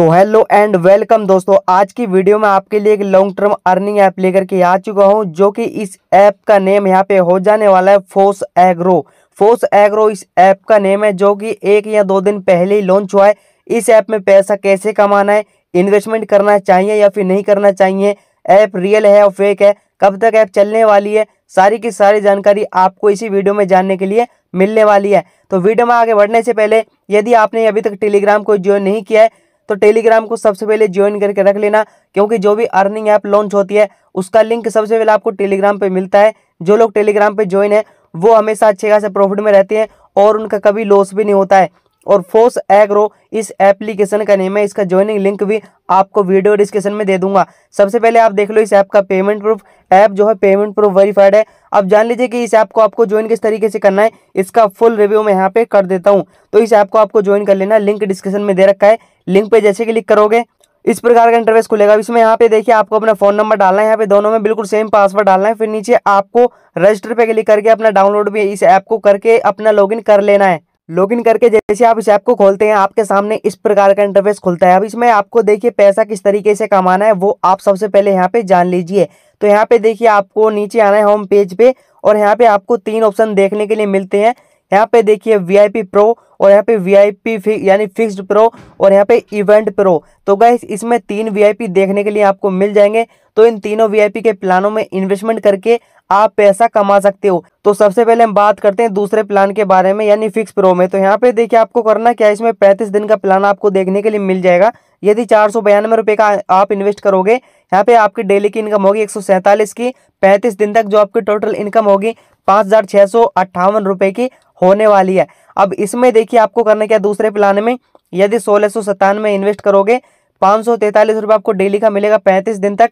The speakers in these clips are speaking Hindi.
सो हेलो एंड वेलकम दोस्तों आज की वीडियो में आपके लिए एक लॉन्ग टर्म अर्निंग ऐप लेकर के आ चुका हूं जो कि इस ऐप का नेम यहां पे हो जाने वाला है फोर्स एग्रो फोर्स एग्रो इस ऐप का नेम है जो कि एक या दो दिन पहले ही लॉन्च हुआ है इस ऐप में पैसा कैसे कमाना है इन्वेस्टमेंट करना चाहिए या फिर नहीं करना चाहिए ऐप रियल है और फेक है कब तक ऐप चलने वाली है सारी की सारी जानकारी आपको इसी वीडियो में जानने के लिए मिलने वाली है तो वीडियो में आगे बढ़ने से पहले यदि आपने अभी तक टेलीग्राम को ज्वाइन नहीं किया है तो टेलीग्राम को सबसे पहले ज्वाइन करके रख लेना क्योंकि जो भी अर्निंग ऐप लॉन्च होती है उसका लिंक सबसे पहले आपको टेलीग्राम पर मिलता है जो लोग टेलीग्राम पर ज्वाइन है वो हमेशा अच्छे खासे प्रॉफिट में रहते हैं और उनका कभी लॉस भी नहीं होता है और फोर्स एग्रो इस एप्लीकेशन का नेम है इसका ज्वाइनिंग लिंक भी आपको वीडियो डिस्क्रिप्शन में दे दूंगा सबसे पहले आप देख लो इस ऐप का पेमेंट प्रूफ ऐप जो है पेमेंट प्रूफ वेरीफाइड है अब जान लीजिए कि इस ऐप को आपको ज्वाइन किस तरीके से करना है इसका फुल रिव्यू मैं यहाँ पे कर देता हूँ तो इस ऐप को आपको ज्वाइन कर लेना लिंक डिस्क्रिप्शन में दे रखा है लिंक पे जैसे क्लिक करोगे इस प्रकार का इंटरवेस खुलेगा इसमें यहाँ पे देखिए आपको अपना फोन नंबर डालना है यहाँ पे दोनों में बिल्कुल सेम पासवर्ड डालना है फिर नीचे आपको रजिस्टर पे क्लिक करके अपना डाउनलोड भी इस ऐप को करके अपना लॉगिन कर लेना है लॉगिन करके जैसे आप इस ऐप को खोलते हैं आपके सामने इस प्रकार का इंटरवेस खुलता है अब इसमें आपको देखिए पैसा किस तरीके से कमाना है वो आप सबसे पहले यहाँ पे जान लीजिए तो यहाँ पे देखिए आपको नीचे आना है होम पेज पे और यहाँ पे आपको तीन ऑप्शन देखने के लिए मिलते हैं यहाँ पे देखिए वीआईपी प्रो और यहाँ पे वीआईपी फि, यानी फिक्स्ड प्रो और यहाँ पे इवेंट प्रो तो गाइस इसमें तीन वीआईपी देखने के लिए आपको मिल जाएंगे तो इन तीनों वीआईपी के प्लानों में इन्वेस्टमेंट करके आप पैसा कमा सकते हो तो सबसे पहले हम बात करते हैं दूसरे प्लान के बारे में यानी फिक्स प्रो में तो यहाँ पे देखिए आपको करना क्या इसमें पैंतीस दिन का प्लान आपको देखने के लिए मिल जाएगा यदि चार सौ बयानवे रुपये का आप इन्वेस्ट करोगे यहाँ पे आपकी डेली की इनकम होगी एक सौ सैंतालीस की पैंतीस दिन तक जो आपकी टोटल इनकम होगी पाँच हज़ार छः सौ अट्ठावन रुपये की होने वाली है अब इसमें देखिए आपको करना क्या दूसरे प्लान में यदि सोलह सौ सत्तानवे इन्वेस्ट करोगे पाँच सौ तैंतालीस रुपये आपको डेली का मिलेगा पैंतीस दिन तक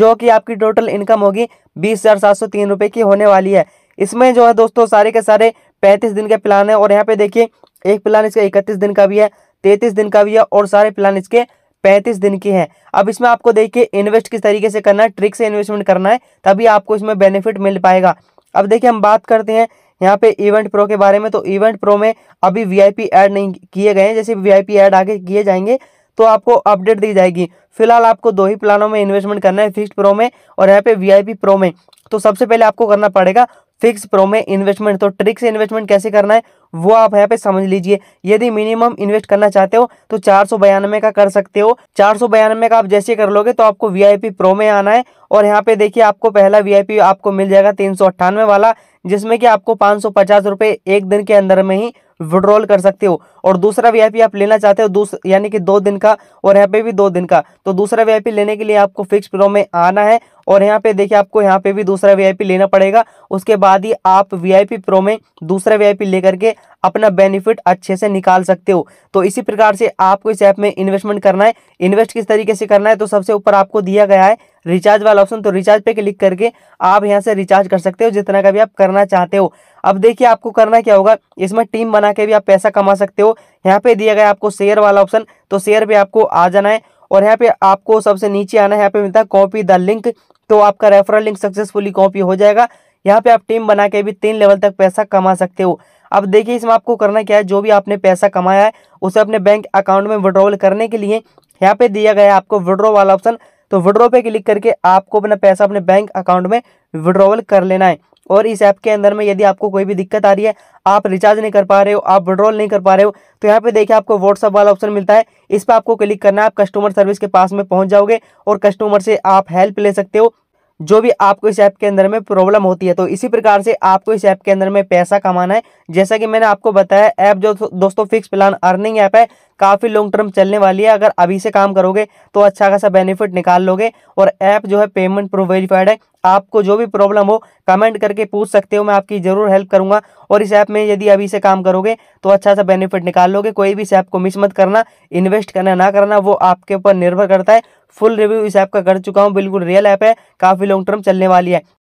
जो कि आपकी टोटल इनकम होगी बीस हज़ार सात सौ तीन रुपये की होने वाली है इसमें जो है दोस्तों सारे के सारे पैंतीस दिन के प्लान है और यहाँ पे देखिए एक प्लान इसका इकतीस दिन का भी है तैंतीस दिन का भी है और सारे प्लान इसके पैंतीस दिन की हैं अब इसमें आपको देखिए इन्वेस्ट किस तरीके से करना है ट्रिक से इन्वेस्टमेंट करना है तभी आपको इसमें बेनिफिट मिल पाएगा अब देखिए हम बात करते हैं यहाँ पे इवेंट प्रो के बारे में तो इवेंट प्रो में अभी वीआईपी ऐड नहीं किए गए हैं जैसे वीआईपी ऐड आगे किए जाएंगे तो आपको अपडेट दी जाएगी फिलहाल आपको दो ही प्लानों में इन्वेस्टमेंट करना है फिक्स प्रो में और यहाँ पे वीआईपी प्रो में तो सबसे पहले आपको करना पड़ेगा फिक्स प्रो में इन्वेस्टमेंट तो ट्रिक्स इन्वेस्टमेंट कैसे करना है वो आप यहाँ पे समझ लीजिए यदि मिनिमम इन्वेस्ट करना चाहते हो तो चार सौ बयानवे का कर सकते हो चार सौ बयानवे का आप जैसे कर लोगे तो आपको वीआईपी प्रो में आना है और यहाँ पे देखिए आपको पहला वीआईपी आपको मिल जाएगा तीन सौ अट्ठानवे वाला जिसमें कि आपको पाँच सौ पचास रुपये एक दिन के अंदर में ही विड्रॉल कर सकते हो और दूसरा वीआईपी आप लेना चाहते हो यानी कि दो दिन का और यहाँ पे भी दो दिन का तो दूसरा वीआईपी लेने के लिए आपको फिक्स प्रो में आना है और यहाँ पे देखिए आपको यहाँ पे भी दूसरा वीआईपी लेना पड़ेगा उसके बाद ही आप वीआईपी प्रो में दूसरा वीआईपी लेकर के अपना बेनिफिट अच्छे से निकाल सकते हो तो इसी प्रकार से आपको इस ऐप में इन्वेस्टमेंट करना है इन्वेस्ट किस तरीके से करना है तो सबसे ऊपर आपको दिया गया है रिचार्ज वाला ऑप्शन तो रिचार्ज पे क्लिक करके आप यहाँ से रिचार्ज कर सकते हो जितना का भी आप करना चाहते हो अब देखिए आपको करना क्या होगा इसमें टीम बना के भी आप पैसा कमा सकते हो यहाँ पे दिया गया आपको शेयर वाला ऑप्शन तो शेयर पे आपको आ जाना है और यहाँ पे आपको सबसे नीचे आना है यहाँ पे मिलता है कॉपी द लिंक तो आपका रेफरल लिंक सक्सेसफुली कॉपी हो जाएगा यहाँ पे आप टीम बना के भी तीन लेवल तक पैसा कमा सकते हो अब देखिए इसमें आपको करना क्या है जो भी आपने पैसा कमाया है उसे अपने बैंक अकाउंट में विड्रॉवल करने के लिए यहाँ पे दिया गया है आपको विड्रॉ वाला ऑप्शन तो विड्रॉ पे क्लिक करके आपको अपना पैसा अपने बैंक अकाउंट में विड्रॉवल कर लेना है और इस ऐप के अंदर में यदि आपको कोई भी दिक्कत आ रही है आप रिचार्ज नहीं कर पा रहे हो आप विड्रॉल नहीं कर पा रहे हो तो यहाँ पे देखिए आपको व्हाट्सअप वाला ऑप्शन मिलता है इस पर आपको क्लिक करना है आप कस्टमर सर्विस के पास में पहुँच जाओगे और कस्टमर से आप हेल्प ले सकते हो जो भी आपको इस ऐप के अंदर में प्रॉब्लम होती है तो इसी प्रकार से आपको इस ऐप के अंदर में पैसा कमाना है जैसा कि मैंने आपको बताया ऐप जो दोस्तों फिक्स प्लान अर्निंग ऐप है काफ़ी लॉन्ग टर्म चलने वाली है अगर अभी से काम करोगे तो अच्छा खासा बेनिफिट निकाल लोगे और ऐप जो है पेमेंट प्रूफ वेरीफाइड है आपको जो भी प्रॉब्लम हो कमेंट करके पूछ सकते हो मैं आपकी ज़रूर हेल्प करूंगा और इस ऐप में यदि अभी से काम करोगे तो अच्छा सा बेनिफिट निकाल लोगे कोई भी इस ऐप को मिस मत करना इन्वेस्ट करना ना करना वो आपके ऊपर निर्भर करता है फुल रिव्यू इस ऐप का कर चुका हूँ बिल्कुल रियल ऐप है काफ़ी लॉन्ग टर्म चलने वाली है